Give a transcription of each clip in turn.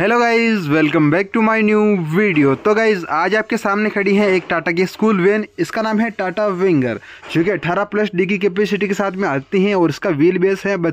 hello guys welcome back to my new video तो guys आज आपके सामने खड़ी है एक टाटा की स्कूल वैन इसका नाम है टाटा विंगर जो कि 18 प्लस डी की कैपेसिटी के साथ में आती है और इसका व्हील बेस है एम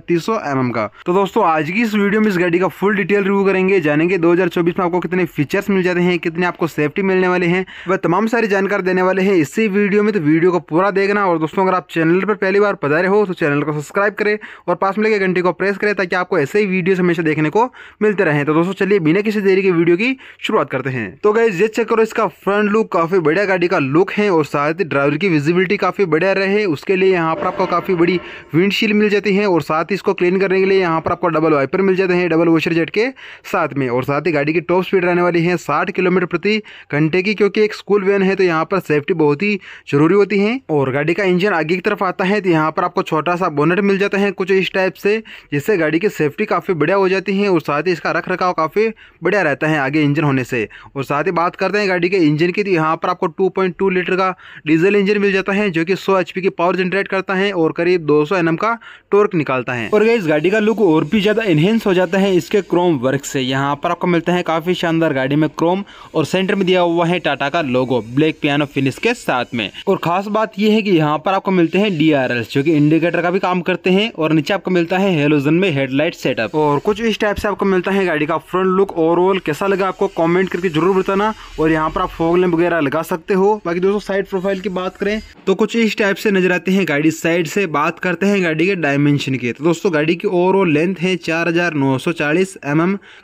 एम का तो दोस्तों आज की इस वीडियो में इस गाड़ी का फुल डिटेल रिव्यू करेंगे जानेंगे दो में आपको कितने फीचर्स मिल जाते हैं कितने आपको सेफ्टी मिलने वाले हैं वह तमाम सारी जानकारी देने वाले हैं इसी वीडियो में तो वीडियो को पूरा देखना और दोस्तों अगर आप चैनल पर पहली बार पधारे हो तो चैनल को सब्सक्राइब करें और पास में लगे घंटे को प्रेस करें ताकि आपको ऐसे ही वीडियोज हमेशा देखने को मिलते रहे तो दोस्तों चलिए चलिए बिना किसी देरी के वीडियो की शुरुआत करते हैं तो गाइज ये चेक करो इसका फ्रंट लुक काफी बढ़िया गाड़ी का लुक है और साथ ही ड्राइवर की विजिबिलिटी काफी बढ़िया रहे उसके लिए यहाँ पर आपको काफी बड़ी विंडशील्ड मिल जाती है और साथ ही इसको क्लीन करने के लिए यहाँ पर आपको डबल वाइपर मिल जाते हैं डबल वॉशर जेट के साथ में और साथ ही गाड़ी की टॉप स्पीड रहने वाली है साठ किलोमीटर प्रति घंटे की क्योंकि एक स्कूल वैन है तो यहाँ पर सेफ्टी बहुत ही जरूरी होती है और गाड़ी का इंजन आगे की तरफ आता है तो यहाँ पर आपको छोटा सा बोनेट मिल जाता है कुछ इस टाइप से जिससे गाड़ी की सेफ्टी काफी बढ़िया हो जाती है और साथ ही इसका रख रखाव काफी पे बढ़िया रहता है आगे इंजन होने से और साथ ही बात करते हैं गाड़ी के इंजन की तो यहाँ पर आपको 2.2 लीटर का डीजल इंजन मिल जाता है जो कि 100 एचपी की पावर जनरेट करता है और करीब 200 सौ का टोर्क निकालता है और इस गाड़ी का लुक और भी ज़्यादा इन्हेंस हो जाता है इसके क्रोम वर्क से यहाँ पर आपको मिलते हैं काफ़ी शानदार गाड़ी में क्रोम और सेंटर में दिया हुआ है टाटा का लोगो ब्लैक पियानो फिनिश के साथ में और खास बात यह है कि यहाँ पर आपको मिलते हैं डी जो कि इंडिकेटर का भी काम करते हैं और नीचे आपको मिलता है हेलोजन में हेडलाइट सेटअप और कुछ इस टाइप से आपको मिलता है गाड़ी का फ्रंट लुक ओवरऑल कैसा लगा आपको कमेंट करके जरूर बताना और यहाँ पर आप फोग लैम्प वगैरह लगा सकते हो बाकी दोस्तों साइड प्रोफाइल की बात करें तो कुछ इस टाइप से नजर आते हैं गाड़ी साइड से बात करते हैं गाड़ी के डायमेंशन की तो दोस्तों गाड़ी की ओवरऑल लेंथ है चार हजार नौ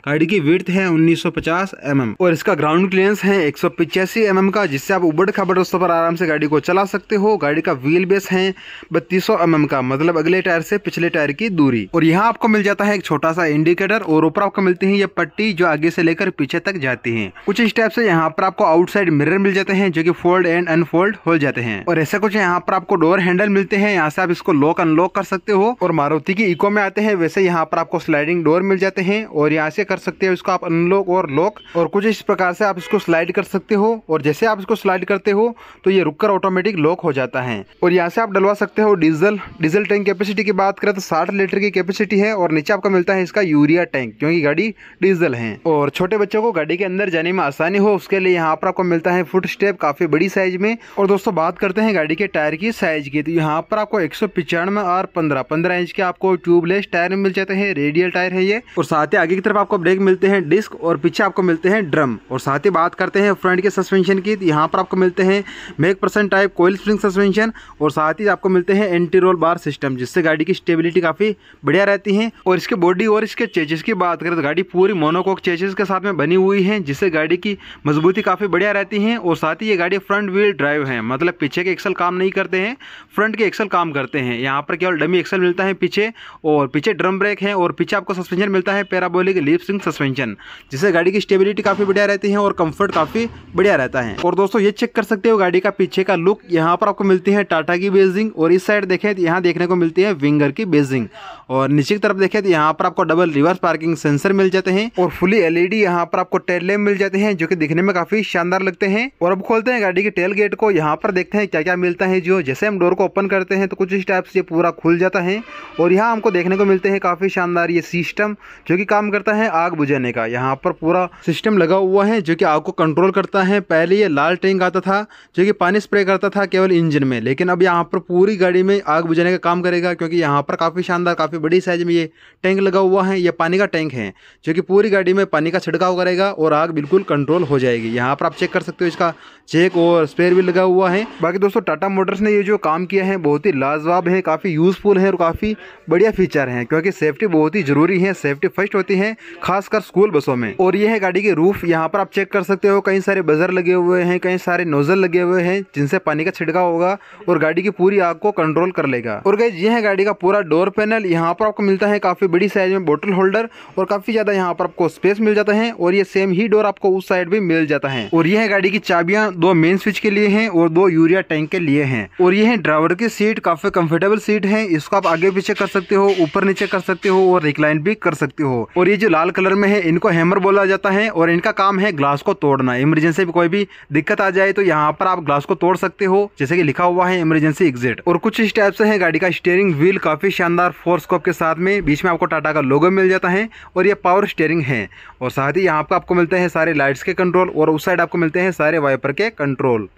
गाड़ी की विर्थ है उन्नीस सौ पचास और इसका ग्राउंड क्लियरेंस है एक सौ पिचासी का जिससे आप उबड़ खबर दोस्तों पर आराम से गाड़ी को चला सकते हो गाड़ी का व्हील बेस है बत्तीस सौ एम का मतलब अगले टायर से पिछले टायर की दूरी और यहाँ आपको मिल जाता है एक छोटा सा इंडिकेटर और ऊपर आपको मिलती है ये पट्टी पट्टी जो आगे से लेकर पीछे तक जाती है कुछ स्टेप से यहाँ पर आपको आउटसाइड मिरर मिल जाते हैं जो की फोल्ड एंड अनफोल्ड हो जाते हैं और ऐसा कुछ यहाँ पर आपको डोर हैंडल मिलते हैं यहाँ से आप इसको लॉक अनलॉक कर सकते हो और मारुति की इको में आते हैं वैसे यहाँ पर आपको स्लाइडिंग डोर मिल जाते हैं और यहाँ से कर सकते हो इसको आप अनलॉक और लॉक और कुछ इस प्रकार से आप इसको स्लाइड कर सकते हो और जैसे आप इसको स्लाइड करते हो तो ये रुककर ऑटोमेटिक लॉक हो जाता है और यहाँ से आप डलवा सकते हो डीजल डीजल टैंक कैपेसिटी की बात करें तो साठ लीटर की कैपेसिटी है और नीचे आपको मिलता है इसका यूरिया टैंक क्योंकि गाड़ी डीजल डीजल है और छोटे बच्चों को गाड़ी के अंदर जाने में आसानी हो उसके लिए यहाँ पर आपको मिलता है फुट स्टेप काफी बड़ी साइज में और दोस्तों बात करते हैं गाड़ी के टायर की साइज की तो यहाँ पर आपको एक और पंद्रह पंद्रह इंच के आपको ट्यूबलेस टायर मिल जाते हैं रेडियल टायर है ये और साथ ही आगे की तरफ आपको ब्रेक मिलते हैं डिस्क और पीछे आपको मिलते हैं ड्रम और साथ ही बात करते हैं फ्रंट के सस्पेंशन की तो यहाँ पर आपको मिलते हैं McPherson type coil spring suspension और साथ ही आपको मिलते हैं एंटी रोल बार सिस्टम जिससे गाड़ी की स्टेबिलिटी काफी बढ़िया रहती है और इसके बॉडी और इसके चेचेस की बात करें तो गाड़ी पूरी मोन मोनोकोक चेचिस के साथ में बनी हुई है जिससे गाड़ी की मजबूती काफ़ी बढ़िया रहती है और साथ ही ये गाड़ी फ्रंट व्हील ड्राइव है मतलब पीछे के एक्सल काम नहीं करते हैं फ्रंट के एक्सल काम करते हैं यहाँ पर केवल डमी एक्सल मिलता है पीछे और पीछे ड्रम ब्रेक है और पीछे आपको सस्पेंशन मिलता है पैराबोलिक लिपसिंग सस्पेंशन जिससे गाड़ी की स्टेबिलिटी काफ़ी बढ़िया रहती है और कंफर्ट काफ़ी बढ़िया रहता है और दोस्तों ये चेक कर सकते हो गाड़ी का पीछे का लुक यहाँ पर आपको मिलती है टाटा की बेजिंग और इस साइड देखें तो यहाँ देखने को मिलती है विंगर की बेजिंग और नीचे की तरफ देखें तो यहाँ पर आपको डबल रिवर्स पार्किंग सेंसर मिल जाते हैं और फुली एलईडी यहाँ पर आपको टेल लैम्प मिल जाते हैं जो कि दिखने में काफी शानदार लगते हैं और अब खोलते हैं गाड़ी के टेल गेट को यहाँ पर देखते हैं क्या क्या मिलता है जो जैसे हम डोर को ओपन करते हैं तो कुछ इस टाइप से पूरा खुल जाता है और यहाँ हमको देखने को मिलते हैं काफी शानदार ये सिस्टम जो की काम करता है आग बुझाने का यहाँ पर पूरा सिस्टम लगा हुआ है जो की आग को कंट्रोल करता है पहले ये लाल टैंक आता था जो की पानी स्प्रे करता था केवल इंजन में लेकिन अब यहाँ पर पूरी गाड़ी में आग बुझाने का काम करेगा क्योंकि यहाँ पर काफी शानदार काफी बड़ी साइज में ये टैंक लगा हुआ है ये पानी का टैंक है जो की पूरी गाड़ी में पानी का छिड़काव करेगा और आग बिल्कुल कंट्रोल हो जाएगी यहाँ पर आप चेक कर सकते हो इसका चेक और स्पेयर भी लगा हुआ है बाकी दोस्तों टाटा मोटर्स ने ये जो काम किया है बहुत ही लाजवाब है काफ़ी यूज़फुल है और काफ़ी बढ़िया फीचर है क्योंकि सेफ्टी बहुत ही ज़रूरी है सेफ्टी फर्स्ट होती है खासकर स्कूल बसों में और ये है गाड़ी के रूफ यहाँ पर आप चेक कर सकते हो कई सारे बजर लगे हुए हैं कई सारे नोजल लगे हुए हैं जिनसे पानी का छिड़काव होगा और गाड़ी की पूरी आग को कंट्रोल कर लेगा और गई ये है गाड़ी का पूरा डोर पैनल यहाँ पर आपको मिलता है काफ़ी बड़ी साइज में बोटल होल्डर और काफ़ी ज़्यादा यहाँ पर आपको आपको स्पेस मिल जाता है और ये सेम ही डोर आपको उस साइड भी मिल जाता है और यह है गाड़ी की चाबियां दो मेन स्विच के लिए है और दो यूरिया टैंक के लिए है और ये है ड्राइवर की सीट काफी कंफर्टेबल सीट है इसको आप आगे पीछे कर सकते हो ऊपर नीचे कर सकते हो और रिक्लाइन भी कर सकते हो और ये जो लाल कलर में है इनको हैमर बोला जाता है और इनका काम है ग्लास को तोड़ना इमरजेंसी में कोई भी दिक्कत आ जाए तो यहाँ पर आप ग्लास को तोड़ सकते हो जैसे की लिखा हुआ है इमरजेंसी एग्जिट और कुछ इस टाइप से है गाड़ी का स्टेयरिंग व्हील काफी शानदार फोर्सकोप के साथ में बीच में आपको टाटा का लोगो मिल जाता है और ये पावर स्टेयरिंग है हैं और साथ ही यहाँ पर आपको मिलते हैं सारे लाइट्स के कंट्रोल और उस साइड आपको मिलते हैं सारे वाइपर के कंट्रोल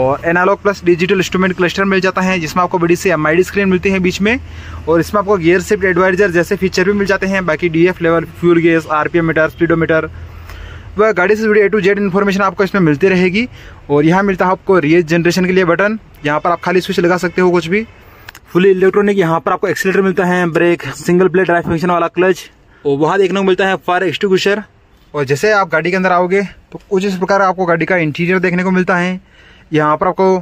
और analogue plus digital instrument cluster मिल जाता है जिसमें आपको बड़ी सी एम स्क्रीन मिलती है बीच में और इसमें आपको गियर सिफ्ट एडवाइजर जैसे फीचर भी मिल जाते हैं बाकी D level fuel gauge R meter speedometer वह गाड़ी से जुड़ी ए टू जेड इन्फॉर्मेशन आपको इसमें मिलती रहेगी और यहाँ मिलता है आपको रियल जनरेशन के लिए बटन यहाँ पर आप खाली स्विच लगा सकते हो कुछ भी फुली इलेक्ट्रॉनिक यहाँ पर आपको एक्सीटर मिलता है brake single plate drive function वाला क्लच और वहाँ देखने को मिलता है फायर एक्सटिंग्विशर और जैसे आप गाड़ी के अंदर आओगे तो कुछ इस प्रकार आपको गाड़ी का इंटीरियर देखने को मिलता है यहाँ पर आपको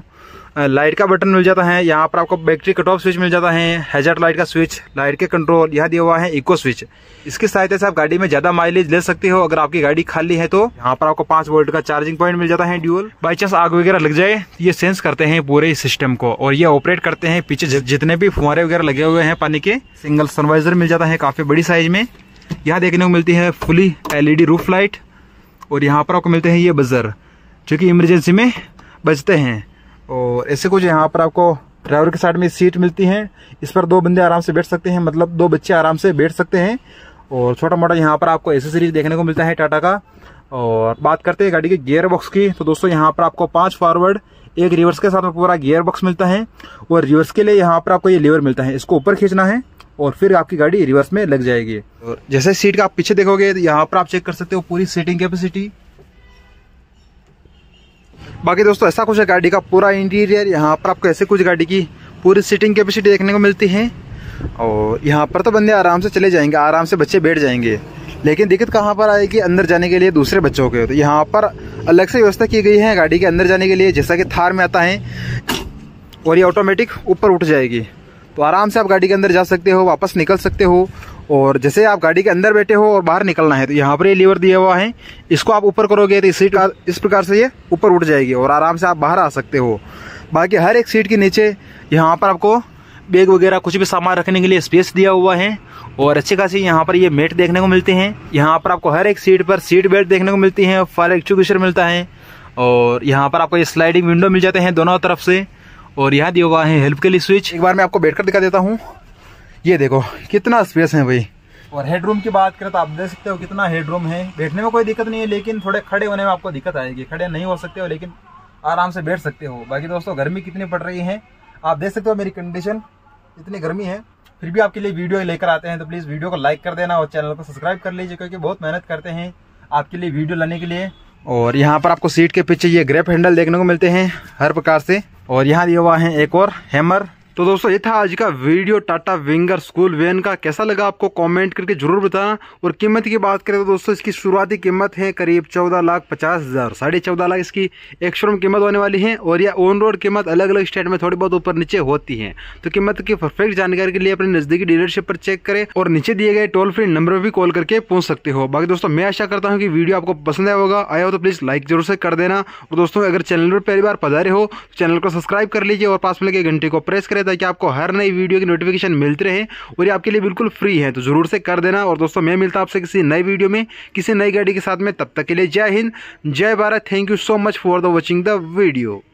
लाइट का बटन मिल जाता है यहाँ पर आपको बैटरी कट ऑफ स्विच मिल जाता है हैजर्ड लाइट का स्विच लाइट के कंट्रोल यहाँ दिया हुआ है इको स्विच इसकी सहायता से आप गाड़ी में ज़्यादा माइलेज ले सकते हो अगर आपकी गाड़ी खाली है तो यहाँ पर आपको पाँच वोल्ट का चार्जिंग पॉइंट मिल जाता है ड्यूल बाई चांस आग वगैरह लग जाए तो ये सेंस करते हैं पूरे सिस्टम को और ये ऑपरेट करते हैं पीछे जितने भी फुहारे वगैरह लगे हुए हैं पानी के सिंगल सनवाइजर मिल जाता है काफ़ी बड़ी साइज में यहाँ देखने को मिलती है फुली एलईडी रूफ लाइट और यहाँ पर आपको मिलते हैं ये बजर जो कि इमरजेंसी में बजते हैं और ऐसे कुछ यहाँ पर आपको ड्राइवर के साइड में सीट मिलती है इस पर दो बंदे आराम से बैठ सकते हैं मतलब दो बच्चे आराम से बैठ सकते हैं और छोटा मोटा यहाँ पर आपको एसेसरीज देखने को मिलता है टाटा का और बात करते हैं गाड़ी के गियर बॉक्स की तो दोस्तों यहाँ पर आपको पांच फॉरवर्ड एक रिवर्स के साथ में पूरा गियर बॉक्स मिलता है और रिवर्स के लिए यहाँ पर आपको ये लीवर मिलता है इसको ऊपर खींचना है और फिर आपकी गाड़ी रिवर्स में लग जाएगी और जैसे सीट का आप पीछे देखोगे तो यहाँ पर आप चेक कर सकते हो पूरी सीटिंग कैपेसिटी बाकी दोस्तों ऐसा कुछ है गाड़ी का पूरा इंटीरियर यहाँ पर आपको ऐसे कुछ गाड़ी की पूरी सीटिंग कैपेसिटी देखने को मिलती है और यहाँ पर तो बंदे आराम से चले जाएंगे आराम से बच्चे बैठ जाएंगे लेकिन दिक्कत कहाँ पर आएगी अंदर जाने के लिए दूसरे बच्चों के तो यहाँ पर अलग से व्यवस्था की गई है गाड़ी के अंदर जाने के लिए जैसा कि थार में आता है और ये ऑटोमेटिक ऊपर उठ जाएगी तो आराम से आप गाड़ी के अंदर जा सकते हो वापस निकल सकते हो और जैसे आप गाड़ी के अंदर बैठे हो और बाहर निकलना है तो यहाँ पर ये लीवर दिया हुआ है इसको आप ऊपर करोगे तो इस सीट इस प्रकार से ये ऊपर उठ जाएगी और आराम से आप बाहर आ सकते हो बाकी हर एक सीट के नीचे यहाँ पर आपको बैग वगैरह कुछ भी सामान रखने के लिए स्पेस दिया हुआ है और अच्छे खासी यहाँ पर ये मेट देखने को मिलते हैं यहाँ पर आपको हर एक सीट पर सीट बेल्ट देखने को मिलती है फायर एक्चुकेशन मिलता है और यहाँ पर आपको ये स्लाइडिंग विंडो मिल जाते हैं दोनों तरफ से और यहाँ दिया हुआ है हेल्प के लिए स्विच एक बार मैं आपको बैठकर दिखा देता हूँ ये देखो कितना स्पेस है भाई और हेडरूम की बात करें तो आप देख सकते हो कितना हेडरूम है बैठने में कोई दिक्कत नहीं है लेकिन थोड़े खड़े होने में आपको दिक्कत आएगी खड़े नहीं हो सकते हो लेकिन आराम से बैठ सकते हो बाकी दोस्तों गर्मी कितनी पड़ रही है आप देख सकते हो मेरी कंडीशन इतनी गर्मी है फिर भी आपके लिए वीडियो लेकर आते हैं तो प्लीज़ वीडियो को लाइक कर देना और चैनल को सब्सक्राइब कर लीजिए क्योंकि बहुत मेहनत करते हैं आपके लिए वीडियो लाने के लिए और यहाँ पर आपको सीट के पीछे ये ग्रेप हैंडल देखने को मिलते हैं हर प्रकार से और यहाँ दिया हुआ है एक और हैमर तो दोस्तों ये था आज का video Tata Winger school van का कैसा लगा आपको कमेंट करके जरूर बताना और कीमत की बात करें तो दोस्तों इसकी शुरुआती कीमत है करीब चौदह लाख पचास हज़ार साढ़े चौदह लाख इसकी एक शोरूम कीमत होने वाली है और यह ऑन रोड कीमत अलग अलग स्टेट में थोड़ी बहुत ऊपर नीचे होती है तो कीमत की परफेक्ट जानकारी के लिए अपने नज़दीकी डीलरशिप पर चेक करें और नीचे दिए गए टोल फ्री नंबर भी कॉल करके पूछ सकते हो बाकी दोस्तों मैं आशा करता हूँ कि वीडियो आपको पसंद आया होगा आया हो तो प्लीज़ लाइक जरूर से कर देना और दोस्तों अगर चैनल पर पहली बार पधारे हो तो चैनल को सब्सक्राइब कर लीजिए और पास में लगे घंटे को प्रेस करें है ताकि आपको हर नई वीडियो की नोटिफिकेशन मिलती रहे और ये आपके लिए बिल्कुल फ्री है तो ज़रूर से कर देना और दोस्तों मैं मिलता आपसे किसी नई वीडियो में किसी नई गाड़ी के साथ में तब तक के लिए जय हिंद जय Bharat thank you so much for the watching the video